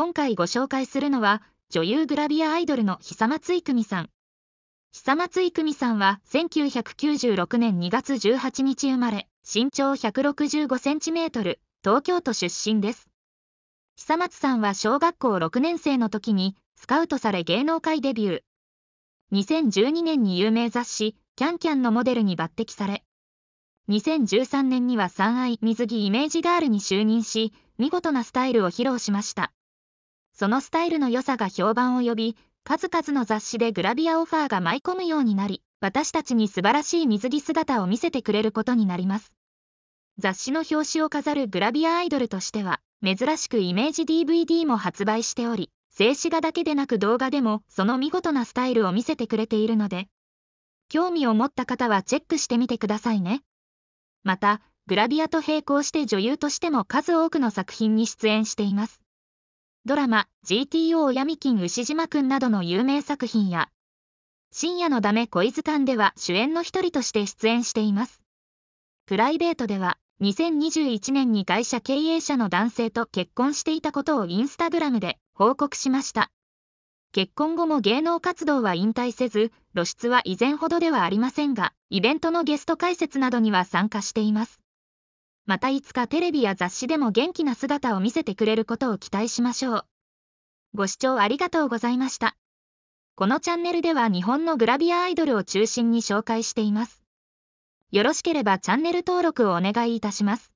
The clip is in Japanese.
今回ご紹介するのは、女優グラビアアイドルの久松郁美さん。久松郁美さんは1996年2月18日生まれ、身長165センチメートル、東京都出身です。久松さんは小学校6年生の時に、スカウトされ芸能界デビュー。2012年に有名雑誌、キャンキャンのモデルに抜擢され、2013年には三愛水着イメージガールに就任し、見事なスタイルを披露しました。そのスタイルの良さが評判を呼び、数々の雑誌でグラビアオファーが舞い込むようになり、私たちに素晴らしい水着姿を見せてくれることになります。雑誌の表紙を飾るグラビアアイドルとしては、珍しくイメージ DVD も発売しており、静止画だけでなく動画でもその見事なスタイルを見せてくれているので、興味を持った方はチェックしてみてくださいね。また、グラビアと並行して女優としても数多くの作品に出演しています。ドラマ、GTO 闇金牛島くんなどの有名作品や、深夜のダメ恋図鑑では主演の一人として出演しています。プライベートでは、2021年に会社経営者の男性と結婚していたことをインスタグラムで報告しました。結婚後も芸能活動は引退せず、露出は以前ほどではありませんが、イベントのゲスト解説などには参加しています。またいつかテレビや雑誌でも元気な姿を見せてくれることを期待しましょう。ご視聴ありがとうございました。このチャンネルでは日本のグラビアアイドルを中心に紹介しています。よろしければチャンネル登録をお願いいたします。